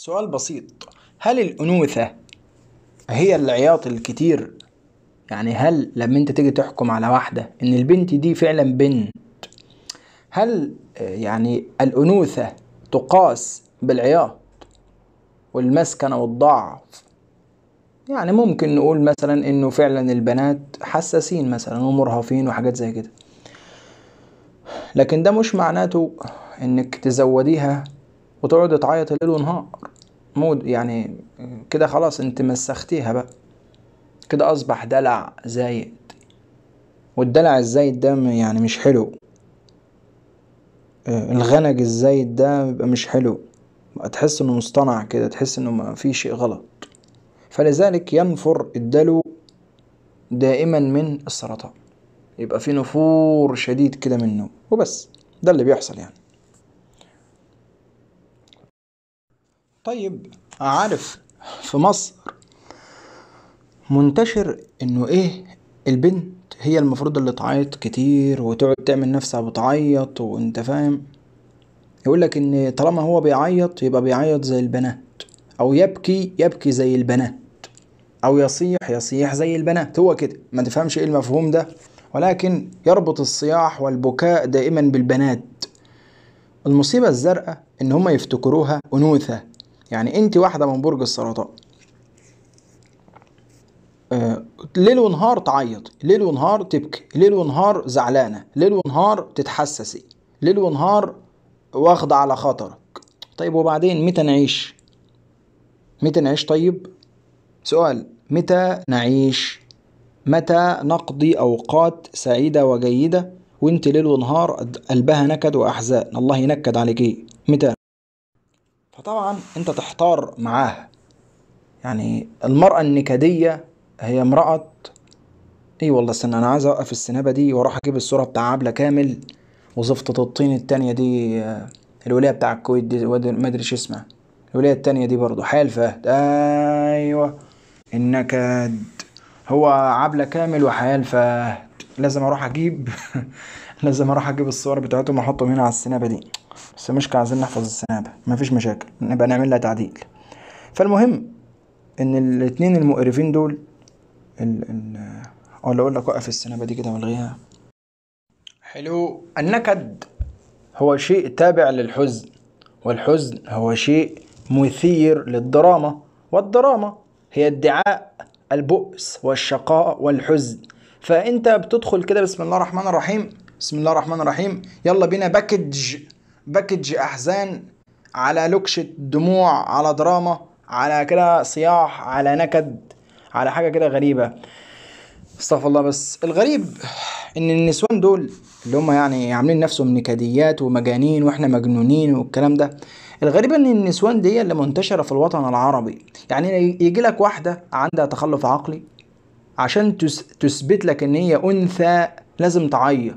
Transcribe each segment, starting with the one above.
سؤال بسيط هل الأنوثة هي العياط الكتير؟ يعني هل لما انت تيجي تحكم على واحدة ان البنت دي فعلا بنت هل آه، يعني الأنوثة تقاس بالعياط والمسكنة والضعف يعني ممكن نقول مثلا انه فعلا البنات حساسين مثلا ومرهفين وحاجات زي كده لكن ده مش معناته انك تزوديها وتقعد تعيط ليل ونهار مود يعني كده خلاص انت مسختيها بقى كده اصبح دلع زايد والدلع الزايد ده يعني مش حلو آه، الغنج الزايد ده بيبقى مش حلو تحس انه مصطنع كده تحس انه ما في شيء غلط فلذلك ينفر الدلو دائما من السرطان يبقى في نفور شديد كده منه وبس ده اللي بيحصل يعني طيب عارف في مصر منتشر انه ايه البنت هي المفروض اللي تعيط كتير وتقعد تعمل نفسها بتعيط وانت فاهم يقولك ان طالما هو بيعيط يبقى بيعيط زي البنات او يبكي يبكي زي البنات او يصيح يصيح زي البنات هو كده ما تفهمش ايه المفهوم ده ولكن يربط الصياح والبكاء دائما بالبنات المصيبة الزرقاء ان هم يفتكروها انوثة يعني انت واحدة من برج السرطان آه، ليل ونهار تعيط ليل ونهار تبكي ليل ونهار زعلانة ليل ونهار تتحسسي ليل ونهار واخدة على خطرك طيب وبعدين متى نعيش متى نعيش طيب سؤال متى نعيش متى نقضي أوقات سعيدة وجيدة وانت ليل ونهار قلبها نكد وأحزان الله ينكد عليك ايه متى فطبعا انت تحتار معاها يعني المرأة النكدية هي امرأة ايه والله استنى انا عايز اوقف السنابة دي واروح اجيب الصورة بتاع عبلة كامل وزفطة الطين التانية دي آه، الولاية بتاع الكويت دي ما ادريش اسمها الولاية التانية دي برضو حال فهد ايوه النكد هو عبلة كامل وحيال فهد لازم اروح اجيب لازم اروح اجيب الصور بتاعتهم واحطهم هنا على السنابه دي بس مش عايزين نحفظ السنابه مفيش مشاكل نبقى نعمل لها تعديل فالمهم ان الاتنين المقرفين دول ال ال آه، اقول لك وقف السنابه دي كده والغيها حلو النكد هو شيء تابع للحزن والحزن هو شيء مثير للدراما والدراما هي ادعاء البؤس والشقاء والحزن فانت بتدخل كده بسم الله الرحمن الرحيم بسم الله الرحمن الرحيم يلا بينا باكج باكج احزان على لوكشة دموع على دراما على كده صياح على نكد على حاجة كده غريبة استغفر الله بس الغريب ان النسوان دول اللي هم يعني عاملين نفسهم نكديات ومجانين واحنا مجنونين والكلام ده الغريب ان النسوان دي اللي منتشره في الوطن العربي يعني يجي لك واحده عندها تخلف عقلي عشان تثبت لك ان هي انثى لازم تعيط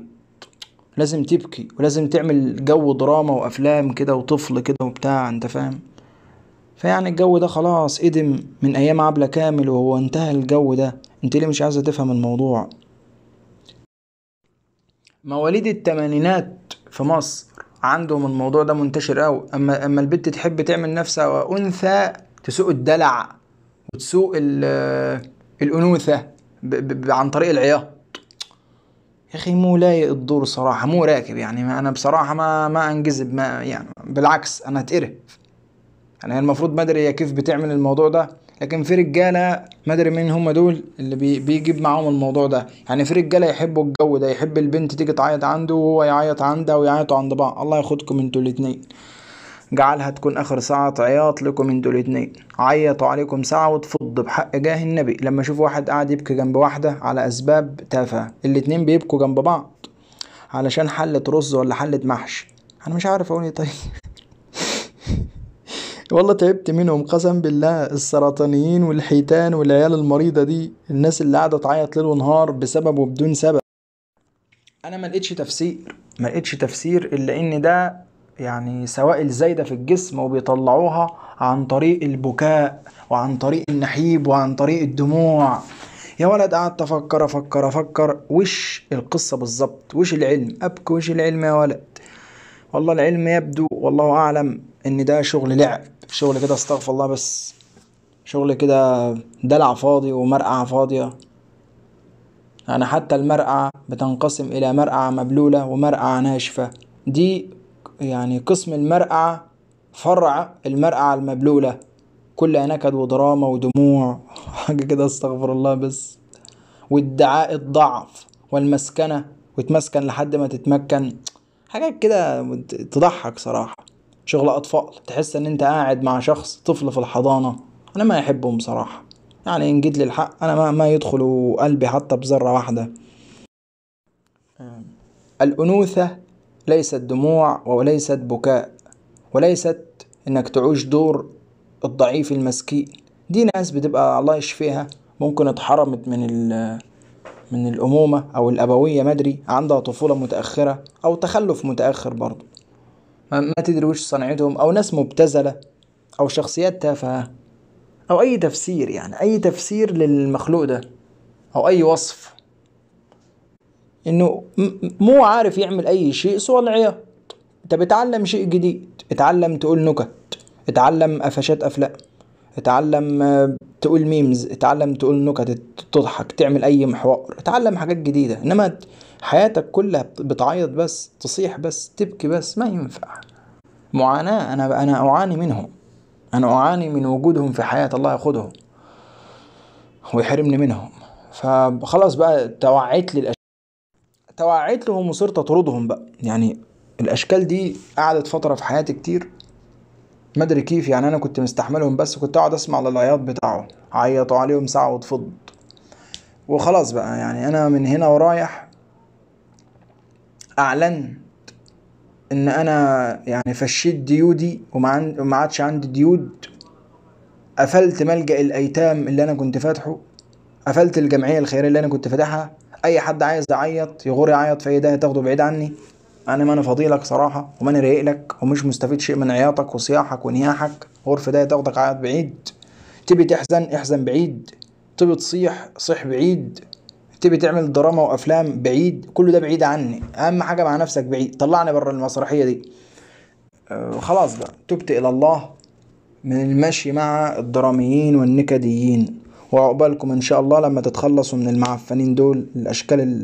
لازم تبكي ولازم تعمل جو دراما وافلام كده وطفل كده وبتاع انت فاهم فيعني الجو ده خلاص قدم من ايام عبلة كامل وهو انتهى الجو ده انت ليه مش عايزه تفهم الموضوع مواليد التمانينات في مصر عندهم الموضوع ده منتشر قوي اما اما البت تحب تعمل نفسها انثى تسوق الدلع وتسوق الانوثه ب... ب... عن طريق العياط يا اخي مو لايق الدور صراحة مو راكب يعني انا بصراحة ما ما انجذب ما يعني بالعكس انا هتقرف يعني المفروض ما ادري كيف بتعمل الموضوع ده لكن في رجاله ما ادري مين هم دول اللي بي بيجيب معاهم الموضوع ده يعني في رجاله يحبوا الجو ده يحب البنت تيجي تعيط عنده وهو يعيط عندها ويعيطوا عند بعض الله ياخدكم انتوا الاتنين جعلها تكون آخر ساعة عياط لكم انتوا الاتنين عيطوا عليكم ساعة وتفض بحق جاه النبي لما أشوف واحد قاعد يبكي جنب واحدة على أسباب تافهة الاتنين بيبكوا جنب بعض علشان حلة رز ولا حلة محشي أنا مش عارف أقول إيه طيب والله تعبت منهم قسم بالله السرطانيين والحيتان والعيال المريضة دي الناس اللي قاعدة تعيط ليل ونهار بسبب وبدون سبب انا ما لقيتش تفسير ما لقيتش تفسير الا ان ده يعني سوائل زايدة في الجسم وبيطلعوها عن طريق البكاء وعن طريق النحيب وعن طريق الدموع يا ولد قعدت افكر افكر افكر وش القصة بالظبط وش العلم ابكي وش العلم يا ولد والله العلم يبدو والله اعلم ان ده شغل لعب شغل كده استغفر الله بس شغل كده دلع فاضي ومرقعة فاضية يعني حتى المرقعة بتنقسم الى مرقعة مبلولة ومرقعة ناشفة دي يعني قسم المرقعة فرع المرقعة المبلولة كلها نكد ودراما ودموع حاجة كده استغفر الله بس وادعاء الضعف والمسكنة وتمسكن لحد ما تتمكن حاجات كده تضحك صراحة شغل أطفال تحس إن أنت قاعد مع شخص طفل في الحضانة أنا ما أحبهم صراحة يعني إن جيت للحق أنا ما, ما يدخلوا قلبي حتى بذرة واحدة الأنوثة ليست دموع وليست بكاء وليست انك تعوش دور الضعيف المسكين دي ناس بتبقى الله يشفيها ممكن اتحرمت من من الأمومة أو الأبوية مدري عندها طفولة متأخرة أو تخلف متأخر برضو ما تدري وش صنعتهم أو ناس مبتذلة أو شخصيات تافهة أو أي تفسير يعني أي تفسير للمخلوق ده أو أي وصف انه مو عارف يعمل اي شيء سوى العياط انت بتعلم شيء جديد اتعلم تقول نكت اتعلم قفشات افلام اتعلم آه، تقول ميمز اتعلم تقول نكت تضحك تعمل اي محور اتعلم حاجات جديدة انما حياتك كلها بتعيط بس تصيح بس تبكي بس ما ينفع معاناة انا انا اعاني منهم انا اعاني من وجودهم في حياة الله ياخدهم ويحرمني منهم فخلاص بقى توعيت للاشياء توعيت لهم وصرت اطردهم بقى يعني الاشكال دي قعدت فتره في حياتي كتير ما ادري كيف يعني انا كنت مستحملهم بس كنت اقعد اسمع للعياط بتاعهم عيطوا عليهم ساعه وتفض وخلاص بقى يعني انا من هنا ورايح اعلنت ان انا يعني فشيت ديودي وما عادش عندي ديود قفلت ملجأ الايتام اللي انا كنت فاتحه قفلت الجمعيه الخيريه اللي انا كنت فاتحها اي حد عايز يعيط يغور يعيط في ده تاخده بعيد عني انا ما انا فضيلك صراحه وماني رايق لك ومش مستفيد شيء من عياطك وصياحك ونياحك في ده تاخدك عيط بعيد تبي تحزن احزن بعيد تبي تصيح صيح بعيد تبي تعمل دراما وافلام بعيد كل ده بعيد عني اهم حاجه مع نفسك بعيد طلعني بره المسرحيه دي آه خلاص بقى تبت الى الله من المشي مع الدراميين والنكديين وعقبالكم ان شاء الله لما تتخلصوا من المعفنين دول الاشكال